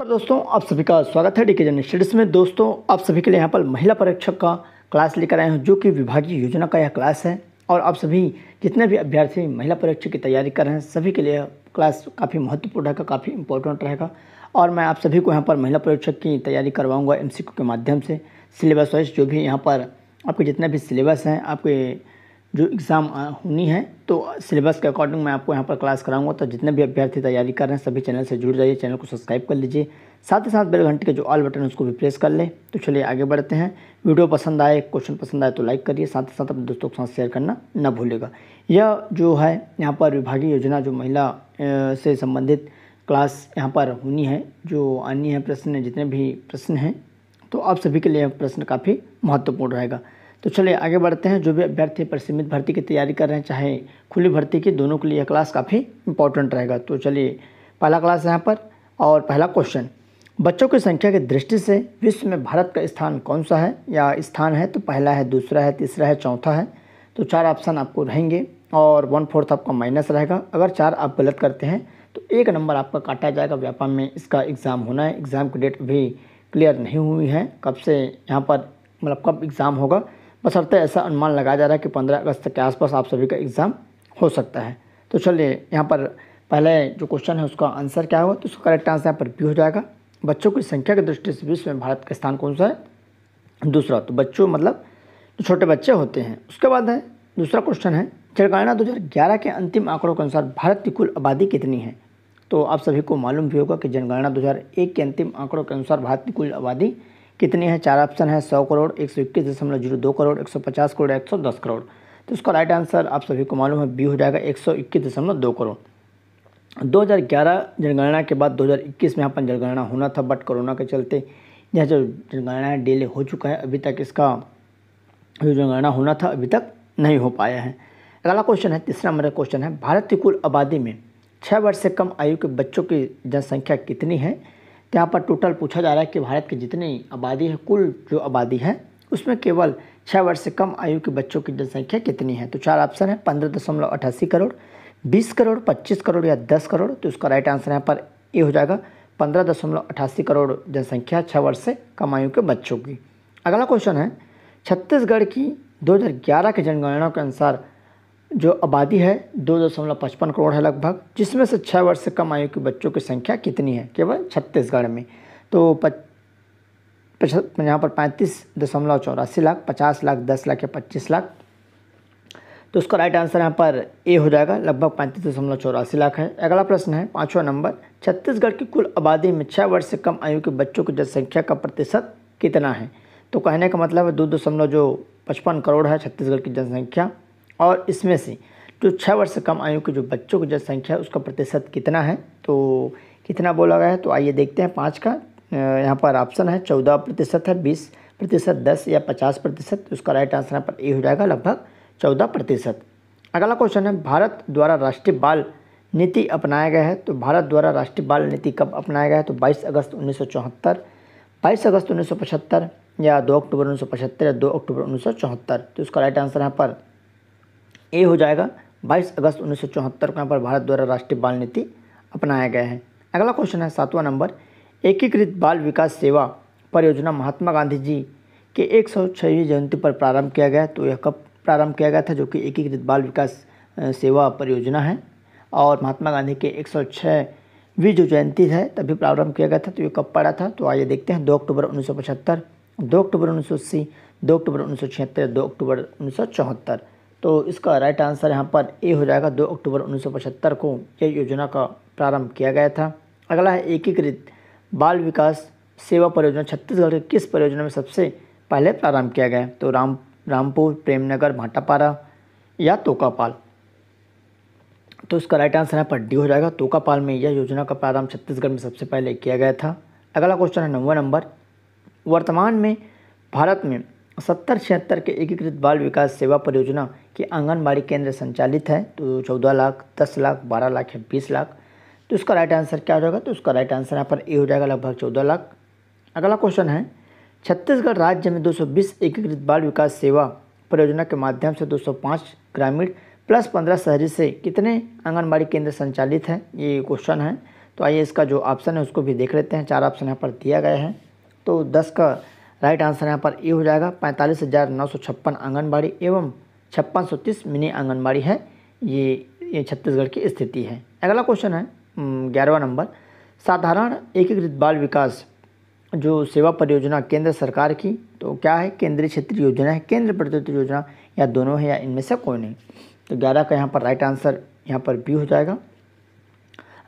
नमस्कार दोस्तों आप सभी का स्वागत है डी के जन स्टडीज़ में दोस्तों आप सभी के लिए यहाँ पर महिला परीक्षक का क्लास लेकर आए हूँ जो कि विभागीय योजना का यह क्लास है और आप सभी जितने भी अभ्यर्थी महिला परीक्षा की तैयारी कर रहे हैं सभी के लिए क्लास काफ़ी महत्वपूर्ण रहेगा काफ़ी इंपॉर्टेंट रहेगा और मैं आप सभी को यहाँ पर महिला परीक्षक की तैयारी करवाऊँगा एम के माध्यम से सिलेबस वाइज जो भी यहाँ पर आपके जितने भी सिलेबस हैं आपके जो एग्ज़ाम होनी है तो सिलेबस के अकॉर्डिंग मैं आपको यहाँ पर क्लास कराऊंगा तो जितने भी अभ्यर्थी तैयारी कर रहे हैं सभी चैनल से जुड़ जाइए चैनल को सब्सक्राइब कर लीजिए साथ ही साथ बेल घंटे के जो ऑल बटन उसको भी प्रेस कर लें तो चलिए आगे बढ़ते हैं वीडियो पसंद आए क्वेश्चन पसंद आए तो लाइक करिए साथ ही साथ अपने दोस्तों के साथ शेयर करना न भूलेगा यह जो है यहाँ पर विभागीय योजना जो महिला से संबंधित क्लास यहाँ पर होनी है जो आनी है प्रश्न जितने भी प्रश्न हैं तो आप सभी के लिए प्रश्न काफ़ी महत्वपूर्ण रहेगा तो चलिए आगे बढ़ते हैं जो भी अभ्यर्थी परिसीमित भर्ती की तैयारी कर रहे हैं चाहे खुली भर्ती की दोनों के लिए क्लास काफ़ी इंपॉर्टेंट रहेगा तो चलिए पहला क्लास यहाँ पर और पहला क्वेश्चन बच्चों की संख्या की दृष्टि से विश्व में भारत का स्थान कौन सा है या स्थान है तो पहला है दूसरा है तीसरा है चौथा है तो चार ऑप्शन आपको रहेंगे और वन फोर्थ आपका माइनस रहेगा अगर चार आप गलत करते हैं तो एक नंबर आपका काटा जाएगा व्यापार में इसका एग्ज़ाम होना है एग्ज़ाम की डेट भी क्लियर नहीं हुई है कब से यहाँ पर मतलब कब एग्ज़ाम होगा बसरते तो ऐसा अनुमान लगाया जा रहा है कि पंद्रह अगस्त के आसपास आप सभी का एग्ज़ाम हो सकता है तो चलिए यहाँ पर पहले जो क्वेश्चन है उसका आंसर क्या होगा तो उसका करेक्ट आंसर यहाँ पर भी हो जाएगा बच्चों की संख्या की दृष्टि से विश्व में भारत का स्थान कौन सा है दूसरा तो बच्चों मतलब जो छोटे बच्चे होते हैं उसके बाद है दूसरा क्वेश्चन है जनगणना 2011 के अंतिम आंकड़ों के अनुसार भारत की कुल आबादी कितनी है तो आप सभी को मालूम भी होगा कि जनगणना 2001 के अंतिम आंकड़ों के अनुसार भारत की कुल आबादी कितनी है चार ऑप्शन है सौ करोड़ एक सौ इक्कीस दशमलव जीरो दो करोड़ एक सौ पचास करोड़ एक सौ दस करोड़ तो इसका राइट आंसर आप सभी को मालूम है बी हो जाएगा एक सौ इक्कीस दशमलव दो करोड़ 2011 जनगणना के बाद 2021 में अपन जनगणना होना था बट कोरोना के चलते यह जो जनगणना है डिले हो चुका है अभी तक इसका जो जनगणना होना था अभी तक नहीं हो पाया है अगला क्वेश्चन है तीसरा नंबर क्वेश्चन है भारत की कुल आबादी में छः वर्ष से कम आयु के बच्चों की जनसंख्या कितनी है यहाँ पर टोटल पूछा जा रहा है कि भारत की जितनी आबादी है कुल जो आबादी है उसमें केवल छः वर्ष से कम आयु के बच्चों की जनसंख्या कितनी है तो चार ऑप्शन है पंद्रह दशमलव अठासी करोड़ बीस करोड़ पच्चीस करोड़ या दस करोड़ तो उसका राइट आंसर यहाँ पर ये हो जाएगा पंद्रह दशमलव अठासी करोड़ जनसंख्या छः वर्ष से कम आयु के बच्चों की अगला क्वेश्चन है छत्तीसगढ़ की दो हज़ार ग्यारह के जनगणना के अनुसार जो आबादी है दो दशमलव पचपन करोड़ है लगभग जिसमें से छः वर्ष से कम आयु के बच्चों की संख्या कितनी है केवल छत्तीसगढ़ में तो यहाँ पर पैंतीस दशमलव चौरासी लाख पचास लाख दस लाख या पच्चीस लाख तो उसका राइट आंसर यहाँ पर ए हो जाएगा लगभग पैंतीस दशमलव चौरासी लाख है अगला प्रश्न है पाँचवा नंबर छत्तीसगढ़ की कुल आबादी में छः वर्ष से कम आयु के बच्चों की जनसंख्या का प्रतिशत कितना है तो कहने का मतलब है दो दशमलव जो पचपन करोड़ है छत्तीसगढ़ की जनसंख्या और इसमें से जो छः वर्ष से कम आयु के जो बच्चों की जनसंख्या है उसका प्रतिशत कितना है तो कितना बोला गया है तो आइए देखते हैं पाँच का यहाँ पर ऑप्शन है चौदह प्रतिशत है बीस प्रतिशत दस या पचास प्रतिशत उसका राइट आंसर यहाँ पर ए हो जाएगा लगभग चौदह प्रतिशत अगला क्वेश्चन है भारत द्वारा राष्ट्रीय बाल नीति अपनाया गया है तो भारत द्वारा राष्ट्रीय बाल नीति कब अपनाया गया है तो 22 अगस्त 1974 22 अगस्त 1975 या 2 अक्टूबर 1975 या 2 अक्टूबर 1974 तो उसका राइट आंसर यहाँ पर ए हो जाएगा 22 अगस्त उन्नीस को यहाँ पर भारत द्वारा राष्ट्रीय बाल नीति अपनाया गया है अगला क्वेश्चन है सातवां नंबर एकीकृत बाल विकास सेवा परियोजना महात्मा गांधी जी के एक सौ जयंती पर प्रारंभ किया गया तो यह कब प्रारंभ किया गया था जो कि एकीकृत बाल विकास सेवा परियोजना है और महात्मा गांधी के एक सौ वी जो जयंती है तभी प्रारंभ किया गया था तो ये कब पड़ा था तो आइए देखते हैं दो अक्टूबर उन्नीस सौ पचहत्तर दो अक्टूबर उन्नीस सौ अस्सी दो अक्टूबर उन्नीस सौ छिहत्तर दो अक्टूबर उन्नीस सौ चौहत्तर तो इसका राइट आंसर यहाँ पर ए हो जाएगा दो अक्टूबर उन्नीस को यह योजना का प्रारंभ किया गया था अगला है एकीकृत बाल विकास सेवा परियोजना छत्तीसगढ़ के किस परियोजना में सबसे पहले प्रारंभ किया गया तो राम रामपुर प्रेमनगर भाटापारा या तोकापाल तो इसका राइट आंसर यहाँ पर डी हो जाएगा तोकापाल में यह योजना का प्रारंभ छत्तीसगढ़ में सबसे पहले किया गया था अगला क्वेश्चन है नौवा नंबर वर्तमान में भारत में सत्तर छिहत्तर के एकीकृत बाल विकास सेवा परियोजना कि आंगनबाड़ी केंद्र संचालित है तो चौदह लाख दस लाख बारह लाख या बीस लाख तो इसका राइट आंसर क्या हो जाएगा तो उसका राइट आंसर यहाँ पर ए हो जाएगा लगभग चौदह लाख अगला क्वेश्चन है छत्तीसगढ़ राज्य में 220 एकीकृत बाल विकास सेवा परियोजना के माध्यम से 205 ग्रामीण प्लस 15 शहरी से कितने आंगनबाड़ी केंद्र संचालित हैं ये क्वेश्चन है तो आइए इसका जो ऑप्शन है उसको भी देख लेते हैं चार ऑप्शन यहाँ पर दिया गया है तो दस का राइट आंसर यहाँ पर ए हो जाएगा पैंतालीस हज़ार नौ सौ छप्पन आंगनबाड़ी एवं छप्पन सौ तीस मिनी आंगनबाड़ी है ये, ये छत्तीसगढ़ की स्थिति है अगला क्वेश्चन है ग्यारहवा नंबर साधारण एकीकृत बाल विकास जो सेवा परियोजना केंद्र सरकार की तो क्या है केंद्रीय क्षेत्रीय योजना है केंद्र प्रतियोगित योजना या दोनों है या इनमें से कोई नहीं तो ग्यारह का यहाँ पर राइट आंसर यहाँ पर बी हो जाएगा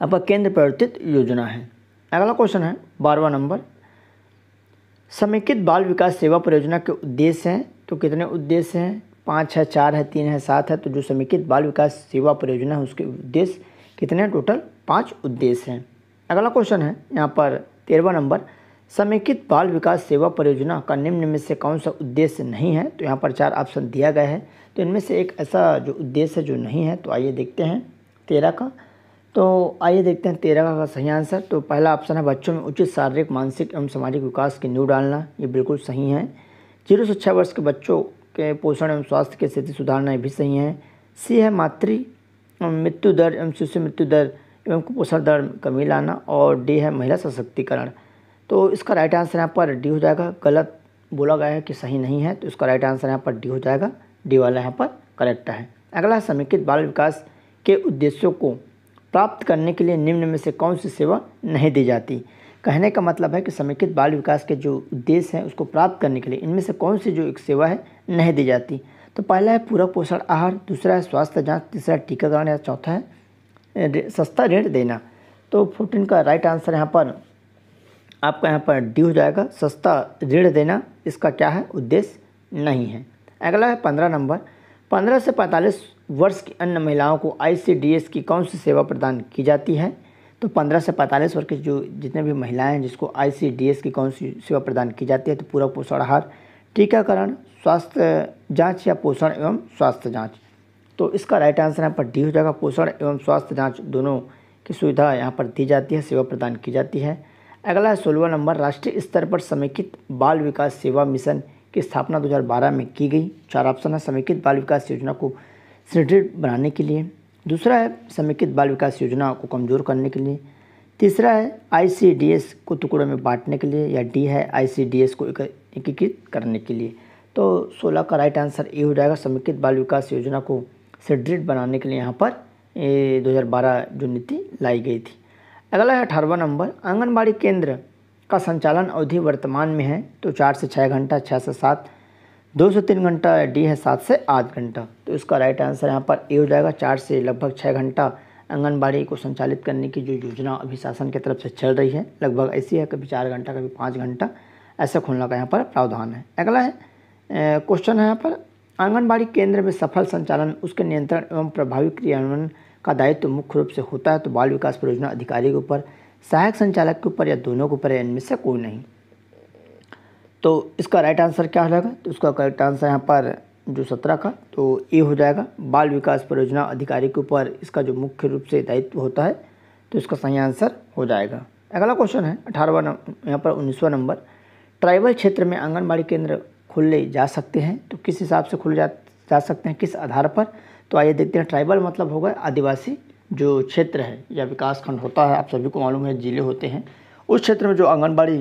आपका केंद्र प्रवर्तित योजना है अगला क्वेश्चन है बारहवा नंबर समेकित बाल विकास सेवा परियोजना के उद्देश्य हैं तो कितने उद्देश्य हैं पाँच है चार है तीन है सात है तो जो समेकित बाल विकास सेवा परियोजना है उसके उद्देश्य कितने टोटल पाँच उद्देश्य हैं अगला क्वेश्चन है यहाँ पर तेरहवा नंबर समेकित बाल विकास सेवा परियोजना का निम्न में से कौन सा उद्देश्य नहीं है तो यहाँ पर चार ऑप्शन दिया गया है तो इनमें से एक ऐसा जो उद्देश्य है जो नहीं है तो आइए देखते हैं तेरह का तो आइए देखते हैं तेरह का सही आंसर तो पहला ऑप्शन है बच्चों में उचित शारीरिक मानसिक एवं सामाजिक विकास की नींव डालना ये बिल्कुल सही है जीरो से छः वर्ष के बच्चों के पोषण एवं स्वास्थ्य की स्थिति सुधारना भी सही है सी है मातृ मृत्यु दर एवं शिशु मृत्यु दर एवं कुपोषण दर कमी लाना और डी है महिला सशक्तिकरण तो इसका राइट आंसर यहाँ पर डी हो जाएगा गलत बोला गया है कि सही नहीं है तो इसका राइट आंसर यहाँ पर डी हो जाएगा डी वाला यहाँ पर करेक्ट है अगला समेकित बाल विकास के उद्देश्यों को प्राप्त करने के लिए निम्न में से कौन सी सेवा नहीं दी जाती कहने का मतलब है कि समेकित बाल विकास के जो उद्देश्य हैं उसको प्राप्त करने के लिए इनमें से कौन सी जो एक सेवा है नहीं दी जाती तो पहला है पूरक पोषण आहार दूसरा है स्वास्थ्य जांच तीसरा टीकाकरण या चौथा है सस्ता ऋण देना तो फोर्टीन का राइट आंसर यहाँ पर आपका यहाँ पर डी हो जाएगा सस्ता ऋण देना इसका क्या है उद्देश्य नहीं है अगला है पंद्रह नंबर पंद्रह से पैंतालीस वर्ष की अन्य महिलाओं को आईसीडीएस की कौन सी सेवा प्रदान की जाती है तो 15 से 45 वर्ष के जो जितने भी महिलाएं हैं जिसको आई की कौन सी सेवा प्रदान की जाती है तो पूरा पोषण आहार टीकाकरण स्वास्थ्य जांच या पोषण एवं स्वास्थ्य जांच तो इसका राइट आंसर यहाँ पर डी हो जाएगा पोषण एवं स्वास्थ्य जांच दोनों की सुविधा यहाँ पर दी जाती है सेवा प्रदान की जाती है अगला है सोलवा नंबर राष्ट्रीय स्तर पर समेकित बाल विकास सेवा मिशन की स्थापना दो में की गई चार ऑप्शन है समेकित बाल विकास योजना को सुदृढ़ बनाने के लिए दूसरा है समेकित बाल विकास योजना को कमज़ोर करने के लिए तीसरा है आईसीडीएस को टुकड़ों में बांटने के लिए या डी है आईसीडीएस को एकीकृत करने के लिए तो 16 का राइट आंसर ए हो जाएगा समेकित बाल विकास योजना को सुदृढ़ बनाने के लिए यहाँ पर ए, 2012 जो नीति लाई गई थी अगला है अठारहवा नंबर आंगनबाड़ी केंद्र का संचालन अवधि वर्तमान में है तो चार से छः घंटा छः से सात दो से तीन घंटा डी है सात से आठ घंटा तो इसका राइट आंसर यहाँ पर ए हो जाएगा चार से लगभग छः घंटा आंगनबाड़ी को संचालित करने की जो योजना अभी शासन की तरफ से चल रही है लगभग ऐसी है कभी चार घंटा कभी पाँच घंटा ऐसा खोलना का यहाँ पर प्रावधान है अगला है क्वेश्चन है यहाँ पर आंगनबाड़ी केंद्र में सफल संचालन उसके नियंत्रण एवं प्रभावी क्रियान्वयन का दायित्व तो मुख्य रूप से होता है तो बाल विकास परियोजना अधिकारी के ऊपर सहायक संचालक के ऊपर या दोनों के ऊपर इनमें से कोई नहीं तो इसका राइट आंसर क्या हो जाएगा तो इसका करेक्ट आंसर यहाँ पर जो सत्रह का तो ए हो जाएगा बाल विकास परियोजना अधिकारी के ऊपर इसका जो मुख्य रूप से दायित्व होता है तो इसका सही आंसर हो जाएगा अगला क्वेश्चन है अठारहवा नंबर यहाँ पर उन्नीसवा नंबर ट्राइबल क्षेत्र में आंगनबाड़ी केंद्र खोले जा सकते हैं तो किस हिसाब से खोले जा जा सकते हैं किस आधार पर तो आइए देखते हैं ट्राइबल मतलब होगा आदिवासी जो क्षेत्र है या विकासखंड होता है आप सभी को मालूम है ज़िले होते हैं उस क्षेत्र में जो आंगनबाड़ी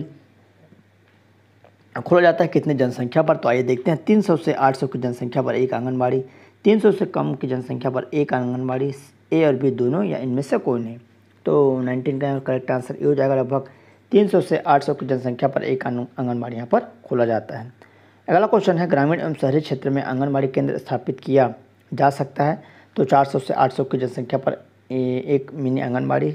खोला जाता है कितने जनसंख्या पर तो आइए देखते हैं 300 से 800 की जनसंख्या पर एक आंगनबाड़ी 300 से कम की जनसंख्या पर एक आंगनबाड़ी ए और बी दोनों या इनमें से कोई नहीं तो 19 का करेक्ट आंसर ये हो जाएगा लगभग 300 से 800 की जनसंख्या पर एक आंगनबाड़ी यहाँ पर खोला जाता है अगला क्वेश्चन है ग्रामीण एवं शहरी क्षेत्र में आंगनबाड़ी केंद्र स्थापित किया जा सकता है तो सौ से सौ की जनसंख्या पर एक मिनी आंगनबाड़ी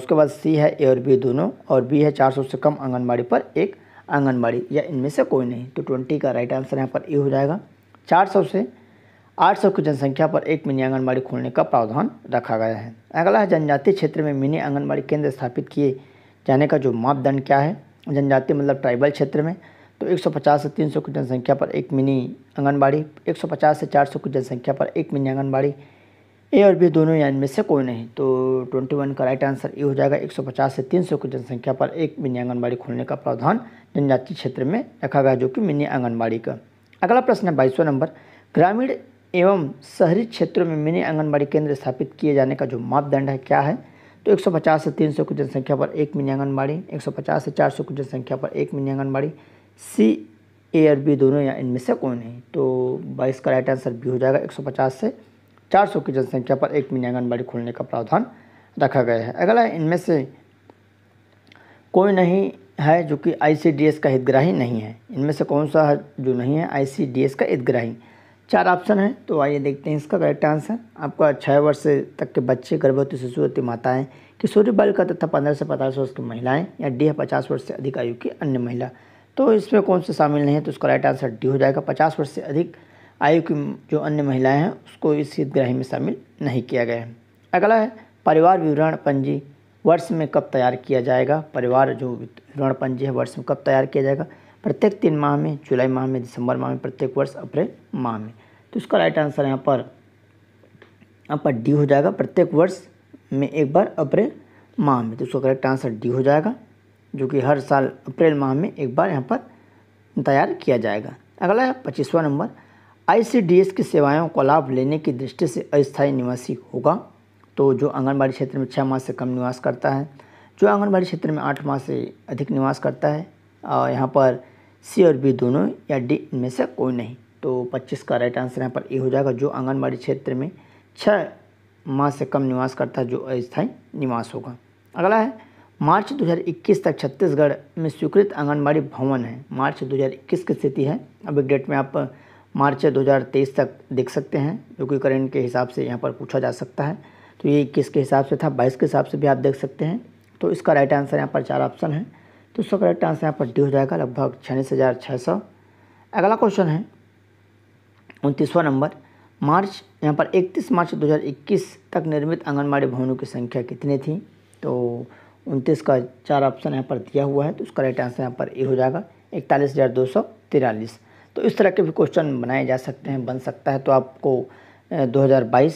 उसके बाद सी है ए और बी दोनों और बी है सौ से कम आंगनबाड़ी पर एक आंगनबाड़ी या इनमें से कोई नहीं तो ट्वेंटी का राइट आंसर यहाँ पर ए हो जाएगा चार सौ से आठ सौ की जनसंख्या पर एक मिनी आंगनबाड़ी खोलने का प्रावधान रखा गया है अगला है जनजातीय क्षेत्र में मिनी आंगनबाड़ी केंद्र स्थापित किए जाने का जो मापदंड क्या है जनजातीय मतलब ट्राइबल क्षेत्र में तो 150 से 300 की जनसंख्या पर एक मिनी आंगनबाड़ी 150 से 400 की जनसंख्या पर एक मिनी आंगनबाड़ी ए और बी दोनों या इनमें से कोई नहीं तो 21 का राइट आंसर ये हो जाएगा 150 से 300 की जनसंख्या पर एक मिनी आंगनबाड़ी खोलने का प्रावधान जनजातीय क्षेत्र में रखा गया जो कि मिनी आंगनबाड़ी का अगला प्रश्न है बाईसवा नंबर ग्रामीण एवं शहरी क्षेत्रों में मिनी आंगनबाड़ी केंद्र स्थापित किए जाने का जो मापदंड है क्या है तो 150 से 300 की जनसंख्या पर एक मिनी आंगनबाड़ी 150 से 400 की जनसंख्या पर एक मिनी आंगनबाड़ी सी ए और बी दोनों या इनमें से कोई नहीं तो बाईस का राइट आंसर बी हो जाएगा 150 से 400 की जनसंख्या पर एक मिनी आंगनबाड़ी खोलने का प्रावधान रखा गया है अगला इनमें से कोई नहीं है जो कि आईसीडीएस का हितग्राही नहीं है इनमें से कौन सा जो नहीं है आईसीडीएस का हितग्राही चार ऑप्शन है तो आइए देखते हैं इसका करेक्ट आंसर आपका छः वर्ष तक के बच्चे गर्भवती शिशुवती माताएं किशोरी बालिका तथा पंद्रह से पचास वर्ष की महिलाएं या डी है पचास वर्ष से अधिक आयु की अन्य महिला तो इसमें कौन से शामिल नहीं है तो उसका राइट आंसर डी हो जाएगा पचास वर्ष से अधिक आयु की जो अन्य महिलाएं हैं उसको इस हितग्राही में शामिल नहीं किया गया है अगला है परिवार विवरण पंजी वर्ष में कब तैयार किया जाएगा परिवार जो विवरण पंजी है वर्ष में कब तैयार किया जाएगा प्रत्येक तीन माह में जुलाई माह में दिसंबर माह में प्रत्येक वर्ष अप्रैल माह में तो इसका राइट आंसर यहाँ पर यहाँ पर डी हो जाएगा प्रत्येक वर्ष में एक बार अप्रैल माह में तो उसका करेक्ट आंसर डी हो जाएगा जो कि हर साल अप्रैल माह में एक बार यहाँ पर तैयार किया जाएगा अगला है पच्चीसवा नंबर आईसीडीएस की सेवाओं का लाभ लेने की दृष्टि से अस्थायी निवासी होगा तो जो आंगनबाड़ी क्षेत्र में छः माह से कम निवास करता है जो आंगनबाड़ी क्षेत्र में आठ माह से अधिक निवास करता है और यहाँ पर सी और बी दोनों या डी इनमें से कोई नहीं तो पच्चीस का राइट आंसर यहाँ पर ए हो जाएगा जो आंगनबाड़ी क्षेत्र में छः माह से कम निवास करता है जो अस्थायी निवास होगा अगला है मार्च 2021 तक छत्तीसगढ़ में स्वीकृत आंगनबाड़ी भवन है मार्च 2021 की स्थिति है अब एक डेट में आप मार्च 2023 तक देख सकते हैं जो कि करेंट के हिसाब से यहाँ पर पूछा जा सकता है तो ये इक्कीस के हिसाब से था बाईस के हिसाब से भी आप देख सकते हैं तो इसका राइट आंसर यहाँ पर चार ऑप्शन है तो इसका करेक्ट आंसर यहाँ पर डी हो जाएगा लगभग छियालीस हज़ार छः सौ अगला क्वेश्चन है उनतीसवा नंबर मार्च यहाँ पर इकतीस मार्च 2021 तक निर्मित आंगनबाड़ी भवनों की संख्या कितनी थी तो उनतीस का चार ऑप्शन यहाँ पर दिया हुआ है तो उसका राइट आंसर यहाँ पर ए हो जाएगा इकतालीस हज़ार दो सौ तिरालीस तो इस तरह के भी क्वेश्चन बनाए जा सकते हैं बन सकता है तो आपको 2022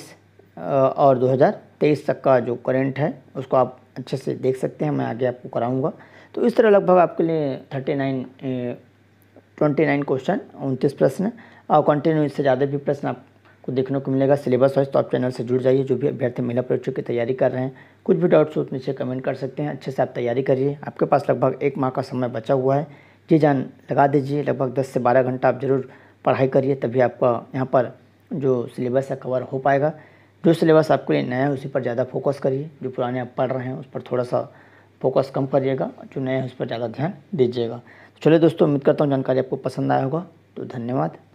और 2023 तक का जो करेंट है उसको आप अच्छे से देख सकते हैं मैं आगे आपको कराऊंगा तो इस तरह लगभग आपके लिए thirty nine twenty nine question उनतीस प्रश्न और कंटिन्यू इससे ज़्यादा भी प्रश्न आपको देखने को मिलेगा सिलेबस वाइज तो आप चैनल से जुड़ जाइए जो भी अभ्यर्थी महिला परीक्षा की तैयारी कर रहे हैं कुछ भी डाउट्स हो तो नीचे कमेंट कर सकते हैं अच्छे से आप तैयारी करिए आपके पास लगभग एक माह का समय बचा हुआ है जी जान लगा दीजिए लगभग दस से बारह घंटा आप ज़रूर पढ़ाई करिए तभी आपका यहाँ पर जो सिलेबस है कवर हो पाएगा जो सिलेबस आपके लिए नया है उसी पर ज़्यादा फोकस करिए जो पुराने आप पढ़ रहे हैं उस पर थोड़ा सा फोकस कम करिएगा जो नया है उस पर ज़्यादा ध्यान दीजिएगा तो चलिए दोस्तों उम्मीद करता हूँ जानकारी आपको पसंद आया होगा तो धन्यवाद